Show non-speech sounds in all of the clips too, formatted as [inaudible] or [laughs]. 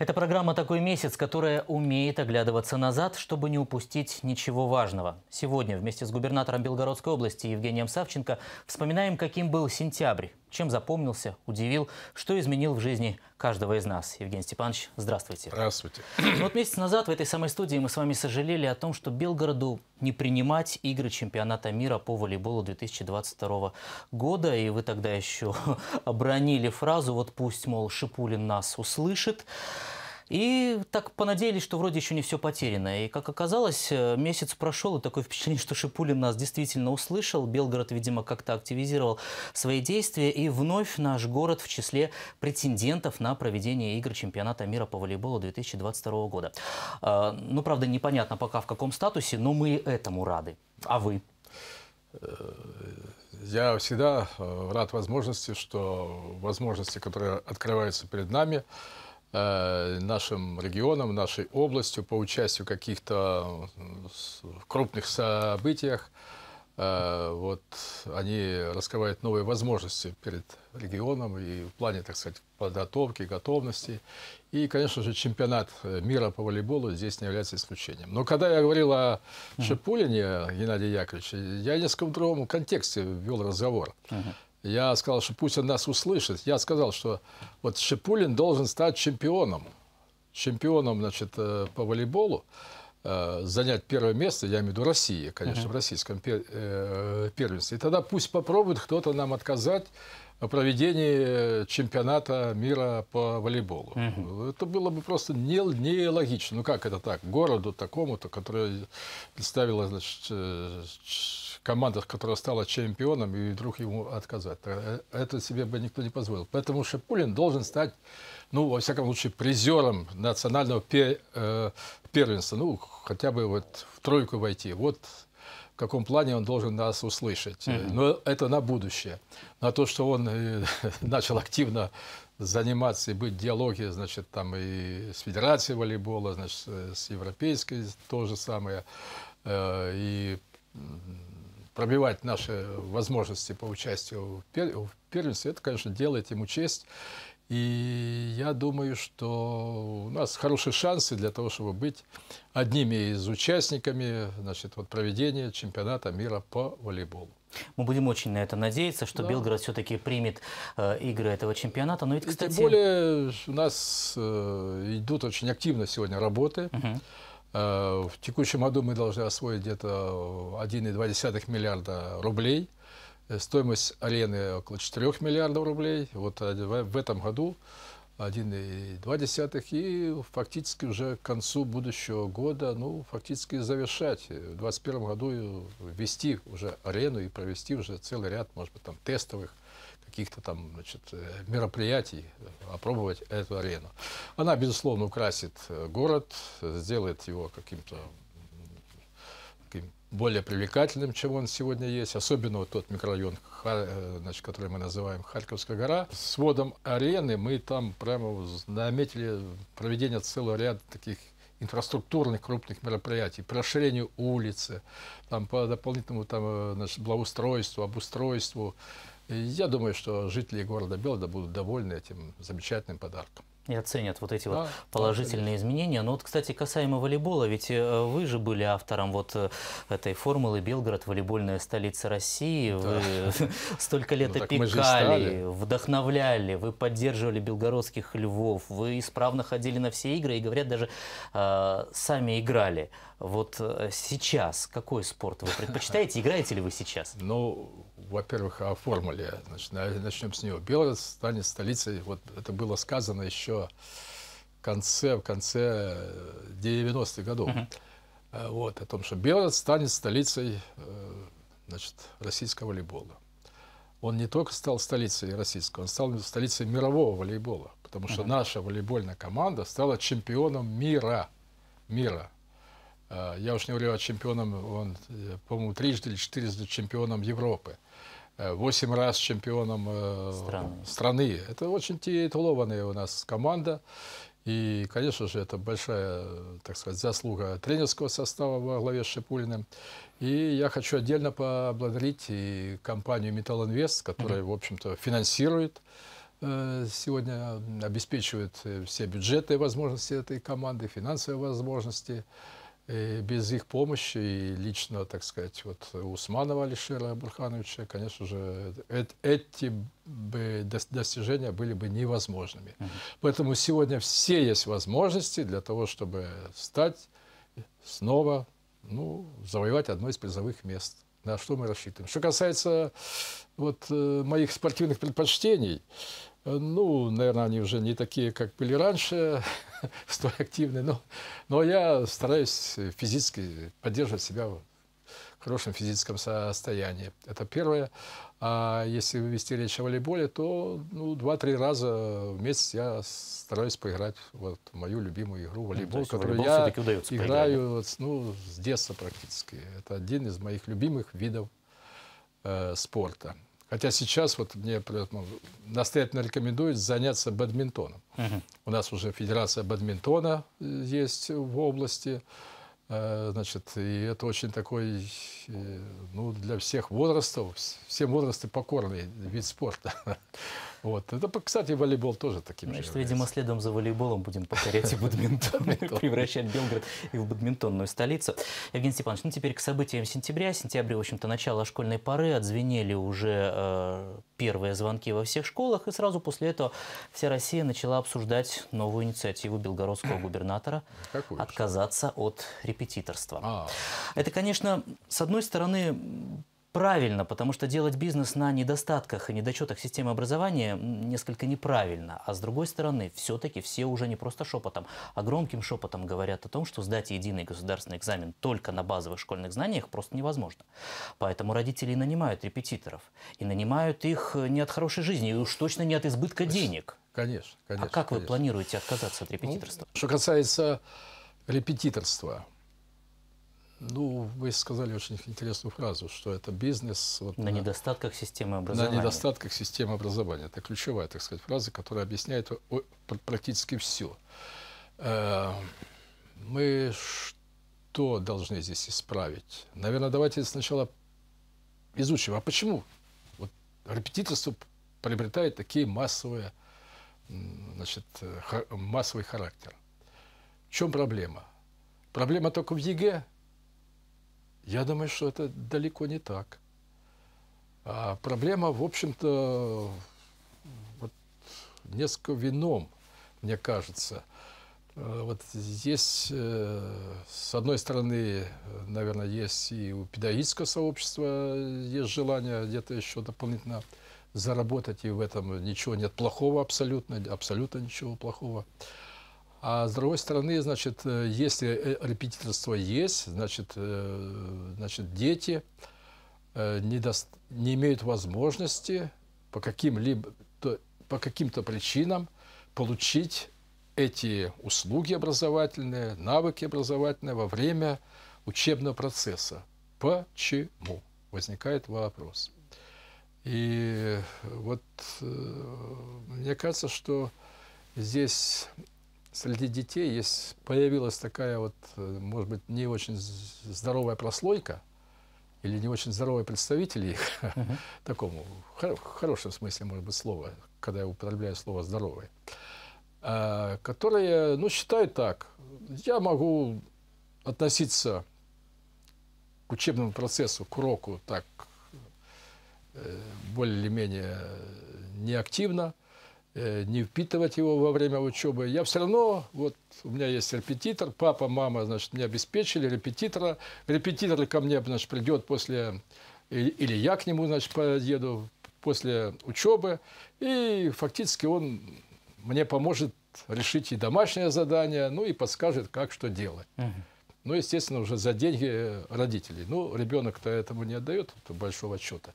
Это программа «Такой месяц», которая умеет оглядываться назад, чтобы не упустить ничего важного. Сегодня вместе с губернатором Белгородской области Евгением Савченко вспоминаем, каким был сентябрь, чем запомнился, удивил, что изменил в жизни каждого из нас. Евгений Степанович, здравствуйте. Здравствуйте. Ну вот месяц назад в этой самой студии мы с вами сожалели о том, что Белгороду не принимать игры чемпионата мира по волейболу 2022 года. И вы тогда еще [laughs] обронили фразу «Вот пусть, мол, Шипулин нас услышит». И так понадеялись, что вроде еще не все потеряно. И, как оказалось, э, месяц прошел, и такое впечатление, что Шипулин нас действительно услышал. Белгород, видимо, как-то активизировал свои действия. И вновь наш город в числе претендентов на проведение игр чемпионата мира по волейболу 2022 года. А, ну, правда, непонятно пока в каком статусе, но мы этому рады. А вы? Э, я всегда э, рад возможности, что возможности, которые открываются перед нами, Э, нашим регионом, нашей областью по участию в каких-то э, крупных событиях. Э, вот они раскрывают новые возможности перед регионом и в плане, так сказать, подготовки, готовности. И, конечно же, чемпионат мира по волейболу здесь не является исключением. Но когда я говорил о Шипулине Геннадия Яковлевиче, я несколько в другом контексте ввел разговор. Uh-huh. Я сказал, что пусть он нас услышит. Я сказал, что вот Шипулин должен стать чемпионом. Чемпионом, значит, э, по волейболу. Э, занять первое место, я имею в виду России, конечно, uh-huh. в российском э, первенстве. И тогда пусть попробует кто-то нам отказать о проведении чемпионата мира по волейболу. Угу. Это было бы просто нелогично. Не, логично. ну как это так? Городу такому-то, который представил, значит, командах, которая стала чемпионом, и вдруг ему отказать. Э, это себе бы никто не позволил. Поэтому Шипулин должен стать, ну, во всяком случае, призером национального э, первенства. Ну, хотя бы вот в тройку войти. Вот в каком плане он должен нас услышать. Но это на будущее. На то, что он э, [laughs] начал активно заниматься и быть в диалоге, значит, там и с Федерацией волейбола, значит, с Европейской то же самое, и пробивать наши возможности по участию в, первенстве, это, конечно, делает ему честь. И я думаю, что у нас хорошие шансы для того, чтобы быть одними из участниками значит, вот, проведения чемпионата мира по волейболу. Мы будем очень на это надеяться, что да. Белгород все-таки примет э, игры этого чемпионата. Но ведь, кстати... И тем более у нас э, идут очень активно сегодня работы. Угу. Э, в текущем году мы должны освоить где-то 1,2 миллиарда рублей. Э, стоимость арены около 4 миллиардов рублей. Вот э, в этом году 1,2 и фактически уже к концу будущего года, ну, фактически завершать. В 2021 году ввести уже арену и провести уже целый ряд, может быть, там тестовых каких-то там значит, э, мероприятий э, опробовать эту арену. Она, безусловно, украсит э, город, сделает его каким-то таким более привлекательным, чем он сегодня есть, особенно вот тот микрорайон, значит, который мы называем Харьковская гора. С водом арены мы там прямо наметили проведение целого ряда таких инфраструктурных крупных мероприятий, по расширению улицы, там, по дополнительному там, значит, благоустройству, обустройству, я думаю, что жители города Белгорода будут довольны этим замечательным подарком и оценят вот эти да, вот положительные да, изменения. Но вот, кстати, касаемо волейбола, ведь э, вы же были автором вот э, этой формулы «Белгород – волейбольная столица России». Да. Вы [laughs] столько лет ну, опекали, вдохновляли, вы поддерживали белгородских львов, вы исправно ходили на все игры и, говорят, даже э, сами играли. Вот э, сейчас какой спорт вы предпочитаете? [laughs] Играете ли вы сейчас? Ну, во-первых, о формуле. Значит, начнем с него. Белгород станет столицей, вот это было сказано еще в конце, в конце 90-х э, годов. Uh Вот, о том, что Белгород станет столицей э, значит, российского волейбола. Он не только стал столицей российского, он стал столицей мирового волейбола, потому что uh наша волейбольная команда стала чемпионом мира. мира. Я уж не говорю о чемпионом, он, по-моему, трижды или четырежды чемпионом Европы. 8 э, раз чемпионом э, страны. страны. Это очень титулованная у нас команда. И, конечно же, это большая, так сказать, заслуга тренерского состава во главе с Шипулиным. И я хочу отдельно поблагодарить и компанию «Металлинвест», которая, mm -hmm. в общем-то, финансирует э, сегодня обеспечивает все бюджетные возможности этой команды, финансовые возможности. Э, без их помощи и лично, так сказать, вот Усманова Алишера Бурхановича, конечно же, эти бы достижения были бы невозможными. Поэтому сегодня все есть возможности для того, чтобы стать снова, ну, завоевать одно из призовых мест. На что мы рассчитываем. Что касается вот, э, моих спортивных предпочтений, Э, ну, наверное, они уже не такие, как были раньше, [laughs] столь активные, но, но я стараюсь физически поддерживать себя в хорошем физическом состоянии. Это первое. А если вести речь о волейболе, то ну, 2-3 раза в месяц я стараюсь поиграть вот, в мою любимую игру ну, волейбол, ну, которую волейбол я играю ну, с детства практически. Это один из моих любимых видов э, спорта. Хотя сейчас вот мне ну, настоятельно рекомендуют заняться бадминтоном. Угу. У нас уже федерация бадминтона э, есть в области. Э, значит, и это очень такой, э, ну, для всех возрастов, всем возрасты покорный вид спорта. [laughs] Вот. Это, кстати, волейбол тоже таким Значит, ну, же Значит, видимо, следом за волейболом будем покорять и бадминтон, [laughs] превращать Белгород и в бадминтонную столицу. Евгений Степанович, ну теперь к событиям сентября. Сентябрь, в общем-то, начало школьной поры, отзвенели уже э, первые звонки во всех школах, и сразу после этого вся Россия начала обсуждать новую инициативу белгородского [clears throat] губернатора отказаться от репетиторства. А Это, конечно, с одной стороны, правильно, потому что делать бизнес на недостатках и недочетах системы образования несколько неправильно. А с другой стороны, все-таки все уже не просто шепотом, а громким шепотом говорят о том, что сдать единый государственный экзамен только на базовых школьных знаниях просто невозможно. Поэтому родители нанимают репетиторов. И нанимают их э, не от хорошей жизни, и уж точно не от избытка денег. Конечно, конечно. А как конечно. вы планируете отказаться от ну, репетиторства? Ну, что касается репетиторства – ну, вы сказали очень интересную фразу, что это бизнес... Вот, на, на недостатках системы образования. На недостатках системы образования. Это ключевая, так сказать, фраза, которая объясняет практически все. Э, мы что должны здесь исправить? Наверное, давайте сначала изучим, а почему вот репетиторство приобретает такие массовые, значит, э, массовый характер? В чем проблема? Проблема только в ЕГЭ – я думаю, что это далеко не так. А проблема, в общем-то, вот, несколько вином, мне кажется. Э, вот есть, э, с одной стороны, наверное, есть и у педагогического сообщества есть желание где-то еще дополнительно заработать, и в этом ничего нет плохого абсолютно, абсолютно ничего плохого. А с другой стороны, значит, э, если э, репетиторство есть, значит, э, значит дети не, даст, не имеют возможности по каким-либо по каким-то причинам получить эти услуги образовательные, навыки образовательные во время учебного процесса. Почему? Возникает вопрос. И вот мне кажется, что здесь среди детей есть, появилась такая вот, э, может быть, не очень здоровая прослойка, или не очень здоровые представители их, uh [laughs] -huh. такому, в хорошем смысле, может быть, слова, когда я употребляю слово «здоровые», а, которые, ну, считают так, я могу относиться к учебному процессу, к уроку так э, более или менее неактивно, Э, не впитывать его во время учебы. Я все равно, вот у меня есть репетитор, папа, мама, значит, мне обеспечили, репетитора. Репетитор ко мне, значит, придет после, или я к нему, значит, поеду после учебы. И фактически он мне поможет решить и домашнее задание, ну и подскажет, как что делать. Uh Ну, естественно, уже за деньги родителей. Ну, ребенок-то этому не отдает большого отчета.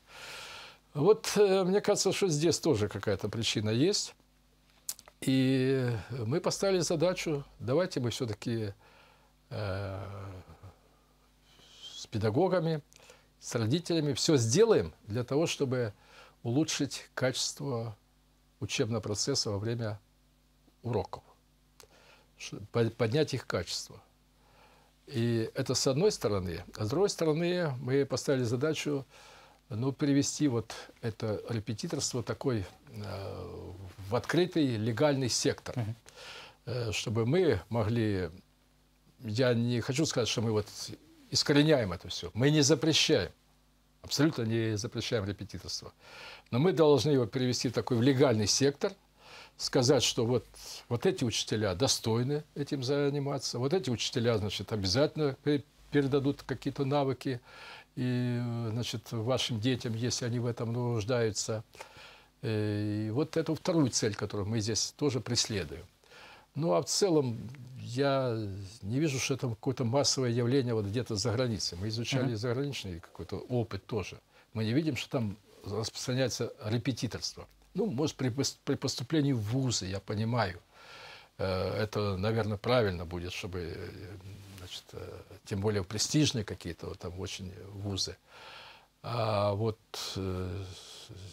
Вот э, мне кажется, что здесь тоже какая-то причина есть. И мы поставили задачу, давайте мы все-таки э, с педагогами, с родителями все сделаем для того, чтобы улучшить качество учебного процесса во время уроков, поднять их качество. И это с одной стороны. А с другой стороны, мы поставили задачу ну, привести вот это репетиторство такой э, в открытый легальный сектор, угу. э, чтобы мы могли, я не хочу сказать, что мы вот искореняем это все, мы не запрещаем, абсолютно не запрещаем репетиторство, но мы должны его перевести в такой в легальный сектор, сказать, что вот, вот эти учителя достойны этим заниматься, вот эти учителя, значит, обязательно передадут какие-то навыки, и значит, вашим детям, если они в этом нуждаются. Э, и вот эту вторую цель, которую мы здесь тоже преследуем. Ну, а в целом я не вижу, что это какое-то массовое явление вот где-то за границей. Мы изучали uh-huh. заграничный какой-то опыт тоже. Мы не видим, что там распространяется репетиторство. Ну, может, при, при поступлении в вузы, я понимаю. Э, это, наверное, правильно будет, чтобы э, значит, э, тем более престижные какие-то там очень вузы. А вот э,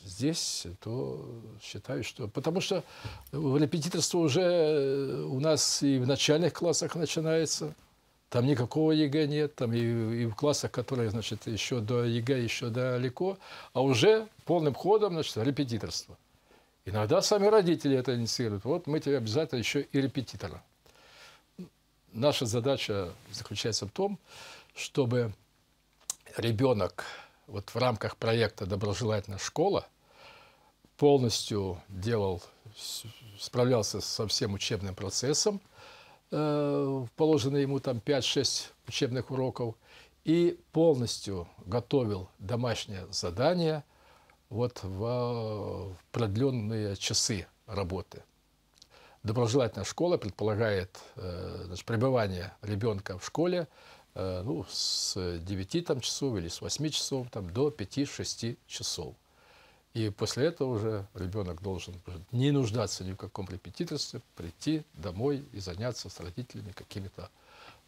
здесь, то считаю, что... Потому что репетиторство уже э, у нас и в начальных классах начинается. Там никакого ЕГЭ нет, там и, и в классах, которые, значит, еще до ЕГЭ, еще далеко, а уже полным ходом, значит, репетиторство. Иногда сами родители это инициируют. Вот мы тебе обязательно еще и репетитора наша задача заключается в том, чтобы ребенок вот в рамках проекта «Доброжелательная школа» полностью делал, справлялся со всем учебным процессом, э, положено ему там 5-6 учебных уроков, и полностью готовил домашнее задание вот в продленные часы работы доброжелательная школа предполагает э, значит, пребывание ребенка в школе э, ну, с 9 там, часов или с 8 часов там, до 5-6 часов. И после этого уже ребенок должен не нуждаться ни в каком репетиторстве, прийти домой и заняться с родителями какими-то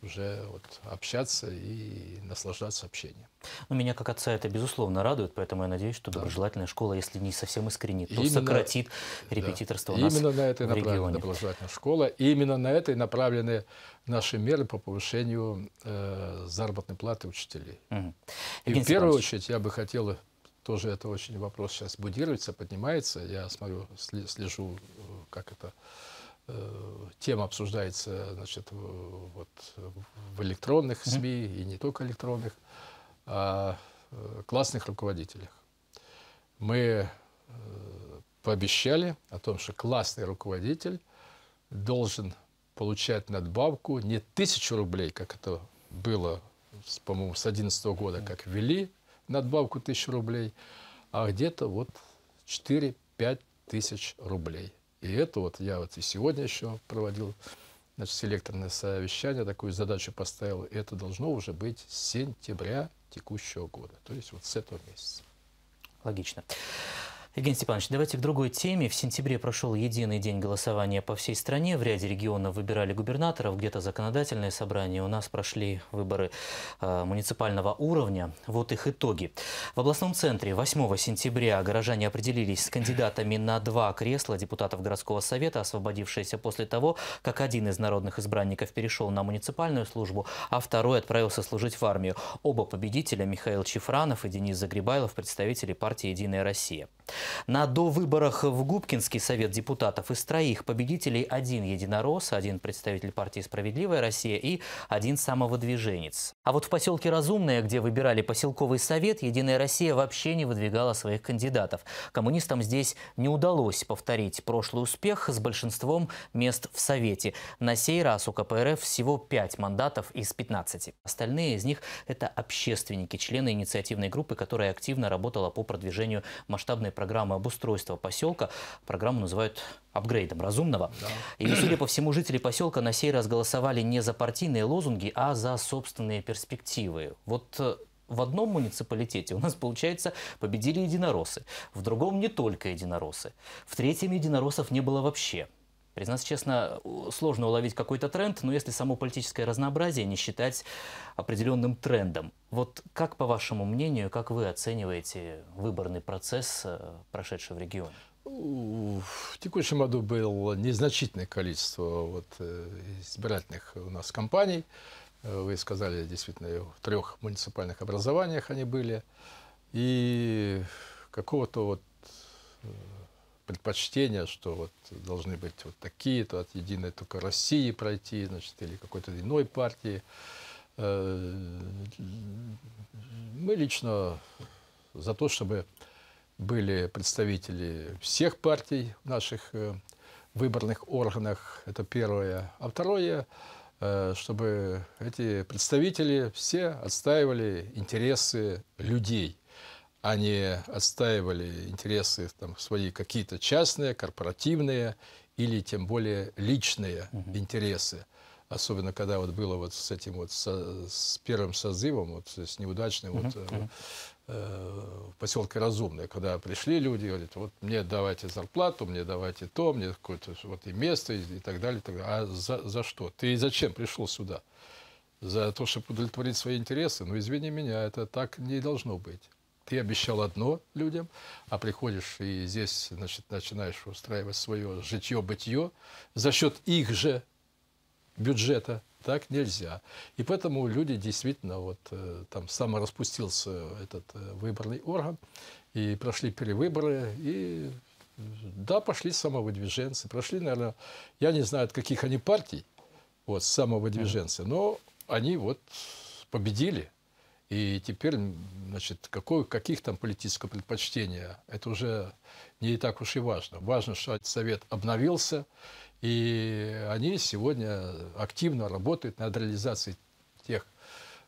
уже вот общаться и наслаждаться общением. Ну, меня как отца это безусловно радует, поэтому я надеюсь, что да. доброжелательная школа, если не совсем искренне, то именно, сократит репетиторство да. у нас Именно на это и направлена доброжелательная школа, и именно на это и направлены наши меры по повышению э, заработной платы учителей. Угу. И Евгений в первую очередь я бы хотел э, тоже это очень вопрос сейчас будируется, поднимается. Я смотрю, слежу, э, как это Э, тема обсуждается значит, вот, в электронных СМИ и не только электронных, о а, э, классных руководителях. Мы э, пообещали о том, что классный руководитель должен получать надбавку не тысячу рублей, как это было, по-моему, с 2011 года, как ввели надбавку тысячу рублей, а где-то вот 4-5 тысяч рублей – и это вот я вот и сегодня еще проводил значит, селекторное совещание, такую задачу поставил. И это должно уже быть с сентября текущего года, то есть вот с этого месяца. Логично. Евгений Степанович, давайте к другой теме. В сентябре прошел единый день голосования по всей стране. В ряде регионов выбирали губернаторов, где-то законодательное собрание. У нас прошли выборы э, муниципального уровня. Вот их итоги. В областном центре 8 сентября горожане определились с кандидатами на два кресла депутатов городского совета, освободившиеся после того, как один из народных избранников перешел на муниципальную службу, а второй отправился служить в армию. Оба победителя, Михаил Чифранов и Денис Загребайлов, представители партии «Единая Россия». На довыборах в Губкинский совет депутатов из троих победителей один единорос, один представитель партии «Справедливая Россия» и один самовыдвиженец. А вот в поселке Разумное, где выбирали поселковый совет, «Единая Россия» вообще не выдвигала своих кандидатов. Коммунистам здесь не удалось повторить прошлый успех с большинством мест в совете. На сей раз у КПРФ всего 5 мандатов из 15. Остальные из них – это общественники, члены инициативной группы, которая активно работала по продвижению масштабной программы обустройства поселка. Программу называют апгрейдом разумного. Да. И, судя по всему, жители поселка на сей раз голосовали не за партийные лозунги, а за собственные перспективы. Вот э, в одном муниципалитете у нас, получается, победили единоросы, в другом не только единоросы, в третьем единоросов не было вообще. Признаться честно, сложно уловить какой-то тренд, но если само политическое разнообразие не считать определенным трендом. Вот как, по вашему мнению, как вы оцениваете выборный процесс, э, прошедший в регионе? В текущем году было незначительное количество вот, э, избирательных у нас компаний. Вы сказали, действительно, в трех муниципальных образованиях они были. И какого-то вот э, предпочтения, что вот должны быть вот такие, то от единой только России пройти, значит, или какой-то иной партии. Э, мы лично за то, чтобы были представители всех партий в наших э, выборных органах, это первое. А второе, э, чтобы эти представители все отстаивали интересы людей – они отстаивали интересы там, свои какие-то частные, корпоративные или тем более личные угу. интересы. Особенно когда вот было вот с этим вот со, с первым созывом, вот с неудачным угу. вот, э, э, в поселке Разумное, когда пришли люди, говорят, вот мне давайте зарплату, мне давайте то, мне какое-то вот и место и, и так далее, так далее. А за, за что? Ты зачем пришел сюда? За то, чтобы удовлетворить свои интересы? Ну, извини меня, это так не должно быть ты обещал одно людям, а приходишь и здесь значит, начинаешь устраивать свое житье-бытие за счет их же бюджета. Так нельзя. И поэтому люди действительно, вот э, там самораспустился этот э, выборный орган, и прошли перевыборы, и да, пошли самовыдвиженцы, прошли, наверное, я не знаю, от каких они партий, вот, самовыдвиженцы, но они вот победили. И теперь, значит, какой, каких там политического предпочтения, это уже не так уж и важно. Важно, что Совет обновился, и они сегодня активно работают над реализацией тех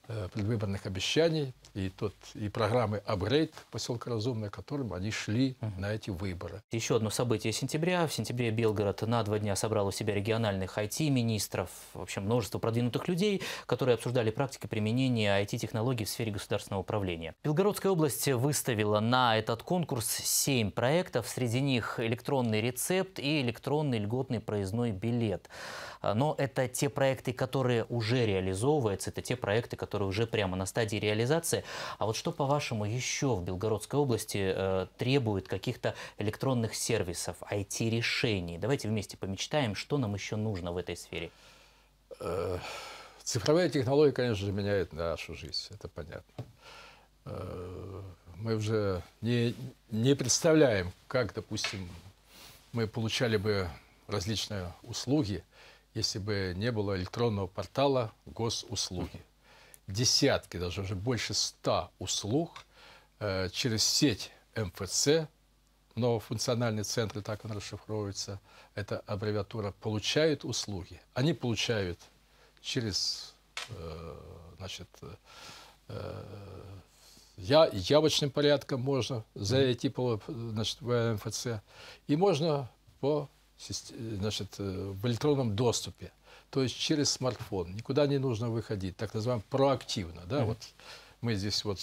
э, предвыборных обещаний, и, тот, и программы «Апгрейд» поселка Разумное, которым они шли угу. на эти выборы. Еще одно событие сентября. В сентябре Белгород на два дня собрал у себя региональных IT-министров, в общем множество продвинутых людей, которые обсуждали практики применения IT-технологий в сфере государственного управления. Белгородская область выставила на этот конкурс семь проектов. Среди них электронный рецепт и электронный льготный проездной билет. Но это те проекты, которые уже реализовываются, это те проекты, которые уже прямо на стадии реализации. А вот что, по-вашему, еще в Белгородской области э, требует каких-то электронных сервисов, IT-решений? Давайте вместе помечтаем, что нам еще нужно в этой сфере. Э, цифровая технология, конечно же, меняет нашу жизнь, это понятно. Э, мы уже не, не представляем, как, допустим, мы получали бы различные услуги, если бы не было электронного портала госуслуги десятки, даже уже больше ста услуг э, через сеть МФЦ, многофункциональные центр, так он расшифровывается, эта аббревиатура, получают услуги. Они получают через э, значит, э, я, явочным порядком можно зайти по, значит, в МФЦ, и можно по значит, в электронном доступе то есть через смартфон. Никуда не нужно выходить, так называемый проактивно. Да? Mm-hmm. Вот мы здесь вот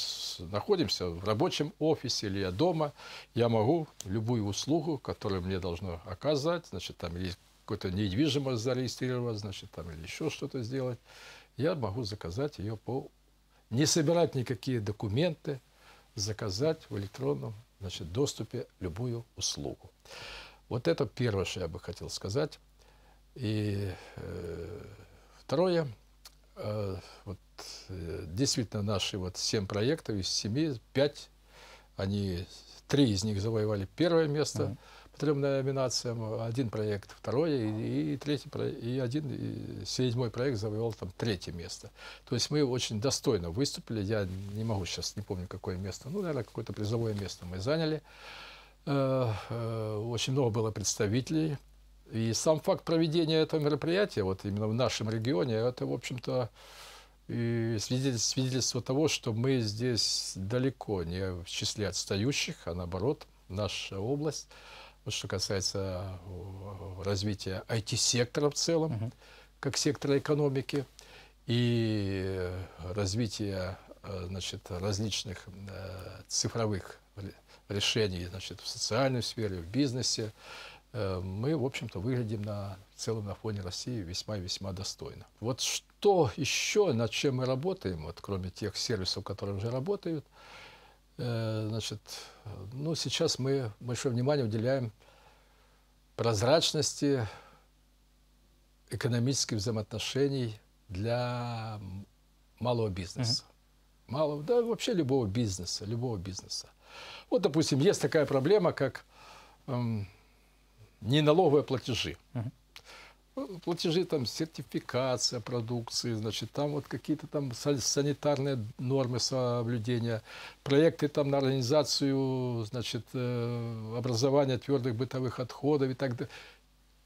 находимся в рабочем офисе или я дома, я могу любую услугу, которую мне должно оказать, значит, там есть какую-то недвижимость зарегистрировать, значит, там или еще что-то сделать, я могу заказать ее по... Не собирать никакие документы, заказать в электронном значит, доступе любую услугу. Вот это первое, что я бы хотел сказать. И э, второе, э, вот, э, действительно наши вот семь проектов из семи, пять, они, три из них завоевали первое место mm -hmm. по трем номинациям, один проект второе и, и третий и один и седьмой проект завоевал там третье место. То есть мы очень достойно выступили, я не могу сейчас, не помню какое место, ну, наверное, какое-то призовое место мы заняли. Э, э, очень много было представителей, и сам факт проведения этого мероприятия, вот именно в нашем регионе, это, в общем-то, свидетельство того, что мы здесь далеко не в числе отстающих, а наоборот, наша область, вот что касается развития IT-сектора в целом, угу. как сектора экономики, и развития э, значит, различных э, цифровых решений значит, в социальной сфере, в бизнесе, Э, мы, в общем-то, выглядим на целом на фоне России весьма и весьма достойно. Вот что еще, над чем мы работаем, вот кроме тех сервисов, которые уже работают, э, значит, ну, сейчас мы большое внимание уделяем прозрачности экономических взаимоотношений для малого бизнеса. uh Малого, да, вообще любого бизнеса, любого бизнеса. Вот, допустим, есть такая проблема, как эм, не налоговые а платежи. Угу. Платежи там, сертификация продукции, значит, там вот какие-то там санитарные нормы соблюдения, проекты там на организацию, значит, э, образования твердых бытовых отходов и так далее.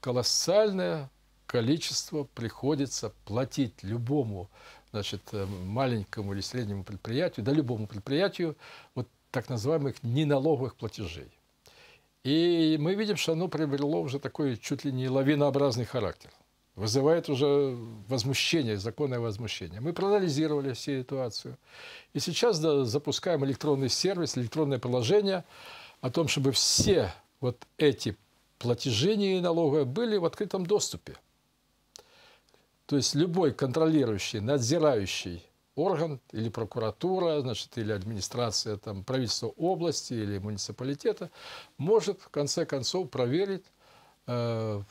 Колоссальное количество приходится платить любому, значит, э, маленькому или среднему предприятию, да любому предприятию, вот так называемых неналоговых платежей. И мы видим, что оно приобрело уже такой чуть ли не лавинообразный характер. Вызывает уже возмущение, законное возмущение. Мы проанализировали всю ситуацию. И сейчас да, запускаем электронный сервис, электронное приложение о том, чтобы все вот эти платежи и налоговые были в открытом доступе. То есть любой контролирующий, надзирающий орган или прокуратура, значит, или администрация там, правительства области или муниципалитета может в конце концов проверить э,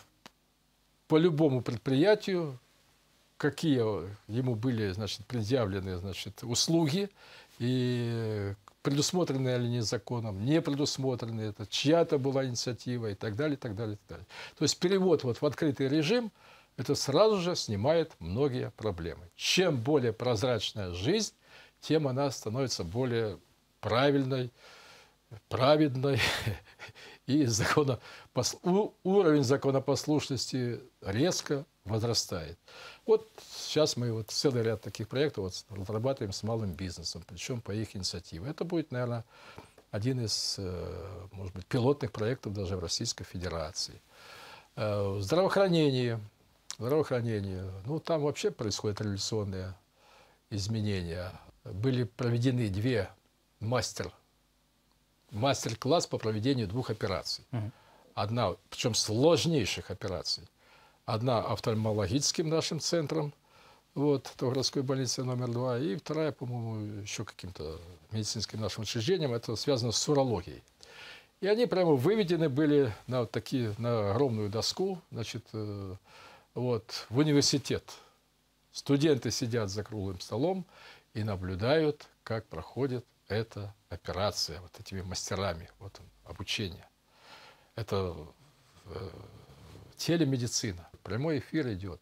по любому предприятию, какие ему были значит, предъявлены значит, услуги и предусмотрены ли они законом, не предусмотрены это, чья-то была инициатива и так далее, и так далее, и так далее. То есть перевод вот в открытый режим – это сразу же снимает многие проблемы. Чем более прозрачная жизнь, тем она становится более правильной, праведной [laughs] и законопос... уровень законопослушности резко возрастает. Вот сейчас мы вот целый ряд таких проектов вот разрабатываем с малым бизнесом, причем по их инициативе. Это будет, наверное, один из, э, может быть, пилотных проектов даже в Российской Федерации. Э, в здравоохранении здравоохранению. Ну, там вообще происходят революционные изменения. Были проведены две мастер мастер-класс по проведению двух операций. Одна, причем сложнейших операций. Одна офтальмологическим нашим центром, вот, в городской больнице номер два, и вторая, по-моему, еще каким-то медицинским нашим учреждением. Это связано с урологией. И они прямо выведены были на вот такие, на огромную доску, значит, э, вот, в университет. Студенты сидят за круглым столом и наблюдают, как проходит эта операция вот этими мастерами, вот обучение. Это э, телемедицина, прямой эфир идет.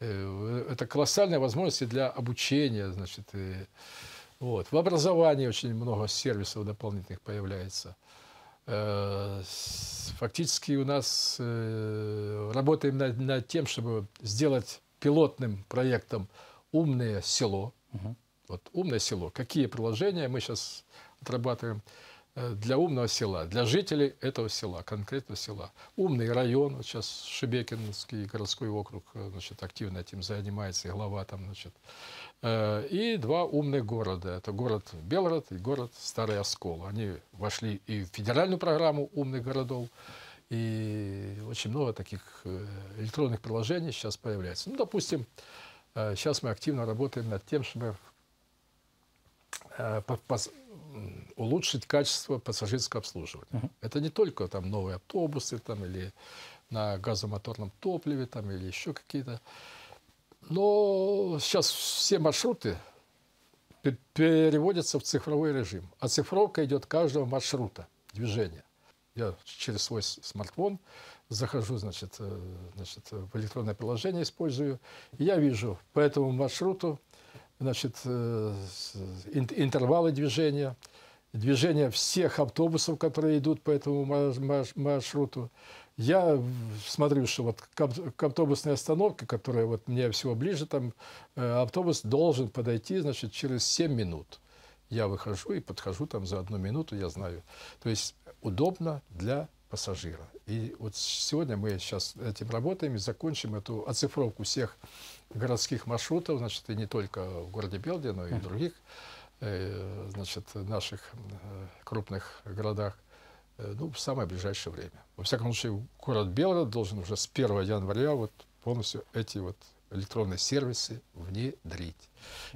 Э, э, это колоссальные возможности для обучения, значит, и, вот. В образовании очень много сервисов дополнительных появляется. Э, фактически у нас э, работаем над, над тем, чтобы сделать пилотным проектом «Умное село». Угу. Вот «Умное село». Какие приложения мы сейчас отрабатываем – Э, для умного села, для жителей этого села, конкретно села. Умный район, вот сейчас Шебекинский городской округ, э, значит, активно этим занимается, и глава там, значит. Э, и два умных города. Это город Белгород и город Старый Оскол. Они вошли и в федеральную программу умных городов, и очень много таких электронных приложений сейчас появляется. Ну, допустим, сейчас мы активно работаем над тем, чтобы улучшить качество пассажирского обслуживания. Uh -huh. Это не только там новые автобусы там, или на газомоторном топливе там, или еще какие-то. Но сейчас все маршруты переводятся в цифровой режим. А цифровка идет каждого маршрута движения. Я через свой смартфон захожу, значит, э, значит в электронное приложение использую, и я вижу по этому маршруту значит, э, интервалы движения, движение всех автобусов, которые идут по этому маршруту. Я смотрю, что вот к автобусной остановке, которая вот мне всего ближе, там э, автобус должен подойти, значит, через 7 минут. Я выхожу и подхожу там за одну минуту, я знаю. То есть удобно для пассажира. И вот сегодня мы сейчас этим работаем и закончим эту оцифровку всех городских маршрутов, значит, и не только в городе Белде, но и в других. Mm -hmm Э, значит, наших э, крупных городах э, ну, в самое ближайшее время. Во всяком случае, город Белгород должен уже с 1 января вот полностью эти вот электронные сервисы внедрить.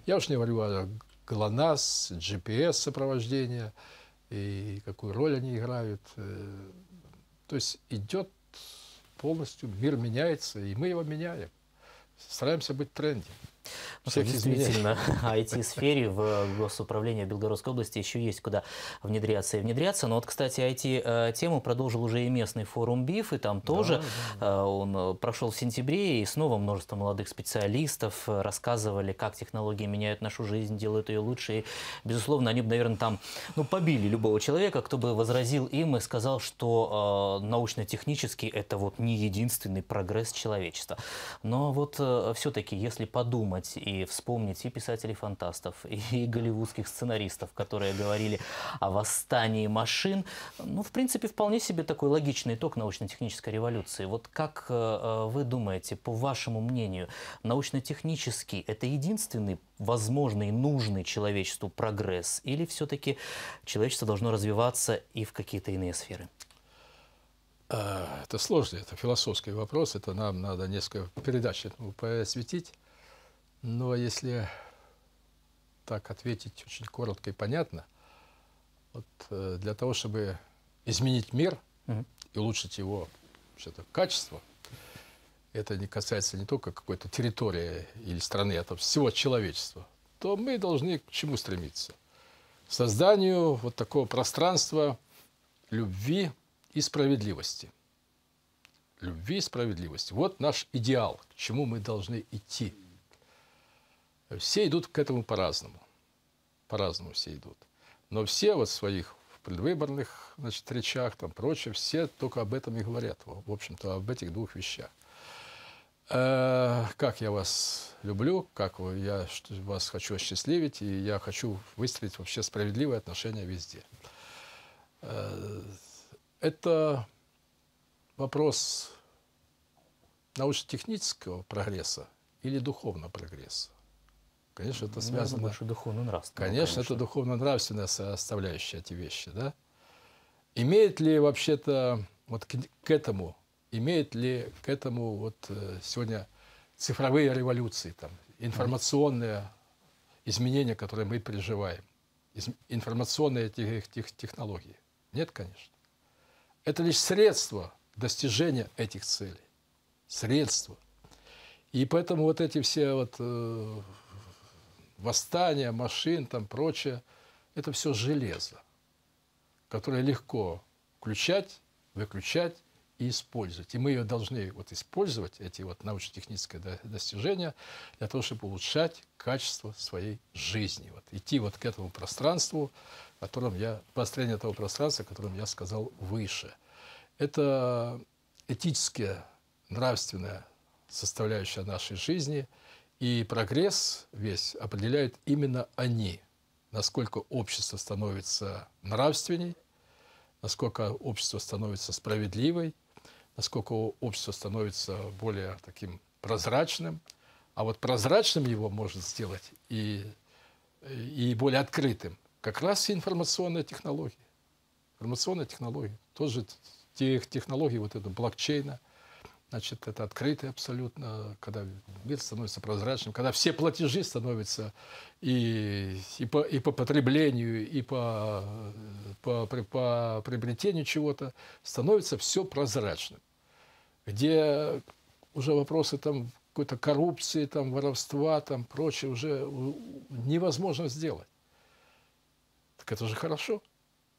Я уж не говорю о ГЛОНАСС, GPS-сопровождение и какую роль они играют. То есть идет полностью, мир меняется, и мы его меняем. Стараемся быть в тренде. Ну, Всех действительно, IT-сфере [laughs] [laughs] в э, госуправлении в Белгородской области еще есть куда внедряться и внедряться. Но вот, кстати, IT-тему э, продолжил уже и местный форум БИФ, и там тоже да, да. Э, он прошел в сентябре, и снова множество молодых специалистов рассказывали, как технологии меняют нашу жизнь, делают ее лучше. И, безусловно, они бы, наверное, там ну, побили любого человека, кто бы возразил им и сказал, что э, научно-технически это вот не единственный прогресс человечества. Но вот э, все-таки, если подумать, подумать и вспомнить и писателей-фантастов, [laughs] и голливудских сценаристов, которые говорили о восстании машин. Ну, в принципе, вполне себе такой логичный итог научно-технической революции. Вот как э, э, вы думаете, по вашему мнению, научно-технический – это единственный возможный, нужный человечеству прогресс? Или все-таки человечество должно развиваться и в какие-то иные сферы? Э, это сложный, это философский вопрос, это нам надо несколько передач посвятить. Ну, а если так ответить очень коротко и понятно, вот э, для того, чтобы изменить мир угу. и улучшить его это качество, это не касается не только какой-то территории или страны, а всего человечества, то мы должны к чему стремиться? К созданию вот такого пространства любви и справедливости. Любви и справедливости. Вот наш идеал, к чему мы должны идти – все идут к этому по-разному. По-разному все идут. Но все вот в своих предвыборных значит, речах, там прочее, все только об этом и говорят. В общем-то, об этих двух вещах. Э, как я вас люблю, как я вас хочу осчастливить, и я хочу выстроить вообще справедливые отношения везде. Э, это вопрос научно-технического прогресса или духовного прогресса. Конечно, это ну, связано... Больше духовно-нравственная. Конечно, конечно, это духовно-нравственная составляющая эти вещи, да? Имеет ли вообще-то вот к, к этому, имеет ли к этому вот э, сегодня цифровые революции, там, информационные изменения, которые мы переживаем, из, информационные тех, тех, технологии? Нет, конечно. Это лишь средство достижения этих целей. Средство. И поэтому вот эти все вот э, восстания машин, там прочее, это все железо, которое легко включать, выключать и использовать. И мы ее должны вот использовать, эти вот научно-технические достижения, для того, чтобы улучшать качество своей жизни. Вот, идти вот к этому пространству, которым я, построение того пространства, о котором я сказал выше. Это этическая, нравственная составляющая нашей жизни – и прогресс весь определяют именно они, насколько общество становится нравственней, насколько общество становится справедливой, насколько общество становится более таким прозрачным. А вот прозрачным его может сделать и, и более открытым как раз информационные технологии, информационные технологии, Тоже тех, технологии вот этого блокчейна, Значит, это открытый абсолютно, когда мир становится прозрачным, когда все платежи становятся и, и, по, и по потреблению, и по, по, по, по приобретению чего-то, становится все прозрачным. Где уже вопросы там какой-то коррупции, там, воровства, там, прочее уже невозможно сделать. Так это же хорошо,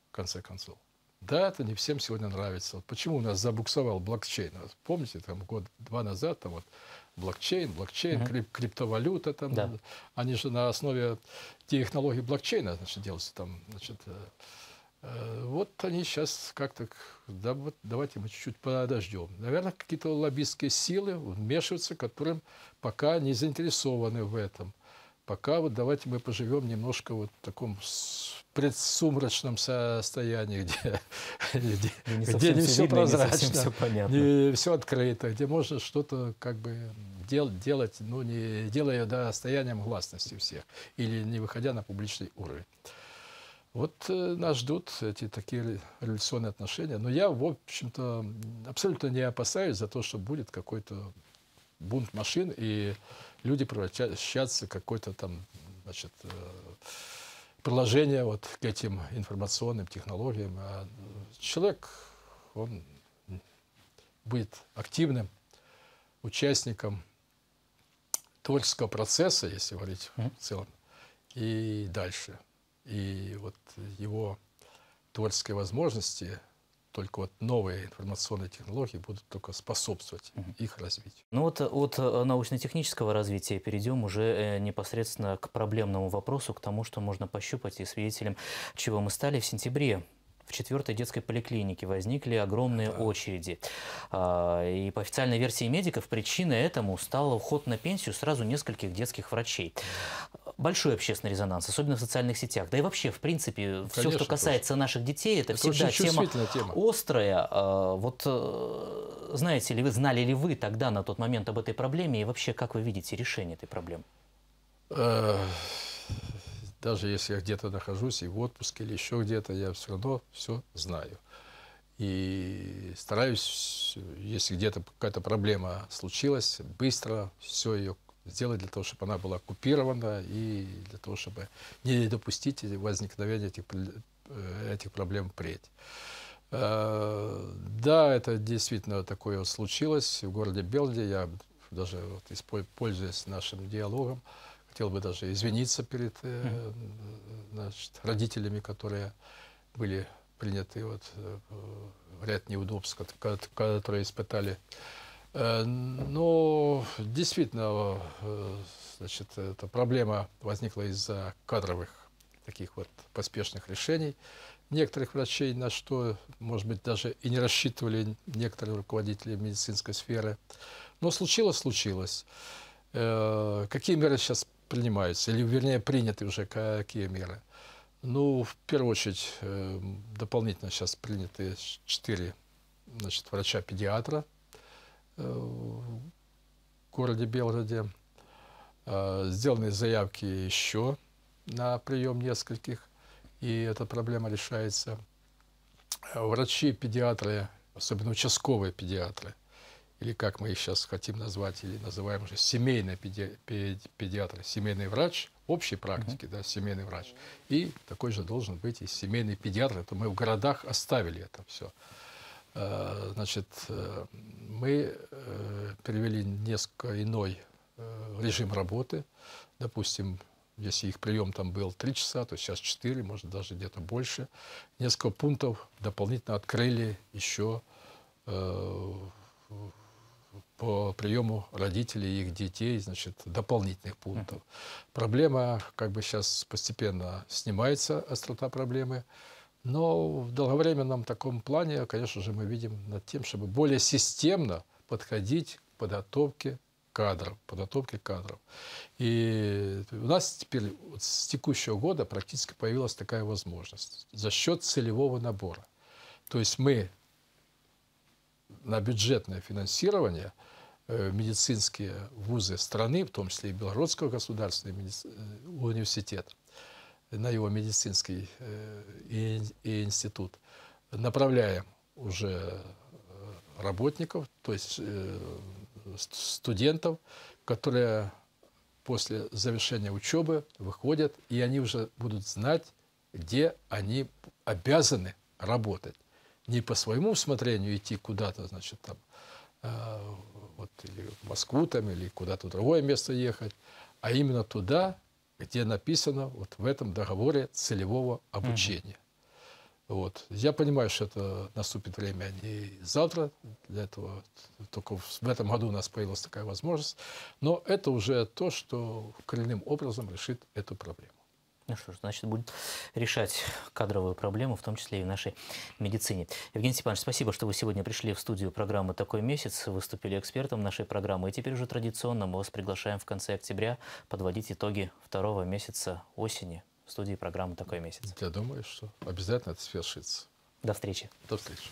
в конце концов. Да, это не всем сегодня нравится. Вот почему у нас забуксовал блокчейн? Вот помните, там год-два назад там вот блокчейн, блокчейн, угу. крип криптовалюта там. Да. Они же на основе технологий блокчейна значит, делаются там, значит, э, э, вот они сейчас как-то, да, вот давайте мы чуть-чуть подождем. Наверное, какие-то лоббистские силы вмешиваются, которым пока не заинтересованы в этом. Пока вот давайте мы поживем немножко вот в таком предсумрачном состоянии, где, [laughs] где, ну, не, где не все видно, прозрачно, не, все, понятно. не все открыто, где можно что-то как бы дел, делать, ну не делая до да, состоянием гласности всех или не выходя на публичный уровень. Вот э, нас ждут эти такие революционные отношения. Но я, в общем-то, абсолютно не опасаюсь за то, что будет какой-то бунт машин и люди превращаться в какое-то там, значит, э, приложение вот к этим информационным технологиям. А человек, он будет активным участником творческого процесса, если говорить mm -hmm. в целом, и дальше. И вот его творческие возможности только вот новые информационные технологии будут только способствовать угу. их развитию. Ну вот э, от э, научно-технического развития перейдем уже э, непосредственно к проблемному вопросу, к тому, что можно пощупать и свидетелем, чего мы стали в сентябре в четвертой детской поликлинике возникли огромные да. очереди. А, и по официальной версии медиков причиной этому стал уход на пенсию сразу нескольких детских врачей. Большой общественный резонанс, особенно в социальных сетях. Да и вообще, в принципе, ну, Конечно, все, что касается тоже. наших детей, это, это всегда тема, тема острая. А, вот э, знаете ли вы, знали ли вы тогда на тот момент об этой проблеме и вообще как вы видите решение этой проблемы? Э, даже если я где-то нахожусь и в отпуске, или еще где-то, я все равно все знаю. И стараюсь, если где-то какая-то проблема случилась, быстро все ее сделать для того, чтобы она была оккупирована и для того, чтобы не допустить возникновения этих, э, этих проблем впредь. Э, да, это действительно такое случилось в городе Белде. Я даже, вот, пользуясь нашим диалогом, хотел бы даже извиниться перед э, значит, родителями, которые были приняты вот э, ряд неудобств, которые испытали. Э, но действительно, э, значит, эта проблема возникла из-за кадровых таких вот поспешных решений некоторых врачей, на что, может быть, даже и не рассчитывали некоторые руководители медицинской сферы. Но случилось, случилось. Какие меры сейчас принимаются, или, вернее, приняты уже какие меры? Ну, в первую очередь, эм, дополнительно сейчас приняты четыре значит, врача-педиатра э, в городе Белгороде. Э, сделаны заявки еще на прием нескольких, и эта проблема решается. Э, врачи-педиатры, особенно участковые педиатры – или как мы их сейчас хотим назвать, или называем уже семейный педи педи педиатр, семейный врач общей практики, mm-hmm. да, семейный врач. И такой же должен быть и семейный педиатр. Это мы в городах оставили это все. Э, значит, э, мы э, перевели несколько иной режим работы. Допустим, если их прием там был 3 часа, то сейчас 4, может даже где-то больше. Несколько пунктов дополнительно открыли еще э, по приему родителей и их детей, значит, дополнительных пунктов. Проблема как бы сейчас постепенно снимается, острота проблемы. Но в долговременном таком плане, конечно же, мы видим над тем, чтобы более системно подходить к подготовке кадров, подготовке кадров. И у нас теперь вот с текущего года практически появилась такая возможность за счет целевого набора. То есть мы на бюджетное финансирование – Э, медицинские вузы страны, в том числе и Белгородского государственного э, университета, на его медицинский э, институт, направляем уже работников, то есть студентов, которые после завершения учебы выходят, и они уже будут знать, где они обязаны работать. Не по своему усмотрению идти куда-то, значит, там, вот, или в Москву там, или куда-то в другое место ехать, а именно туда, где написано вот в этом договоре целевого обучения. Угу. Вот. Я понимаю, что это наступит время а не завтра, для этого только в этом году у нас появилась такая возможность, но это уже то, что коренным образом решит эту проблему. Ну что ж, значит, будет решать кадровую проблему, в том числе и в нашей медицине. Евгений Степанович, спасибо, что вы сегодня пришли в студию программы «Такой месяц», выступили экспертом нашей программы. И теперь уже традиционно мы вас приглашаем в конце октября подводить итоги второго месяца осени в студии программы «Такой месяц». Я думаю, что обязательно это свершится. До встречи. До встречи.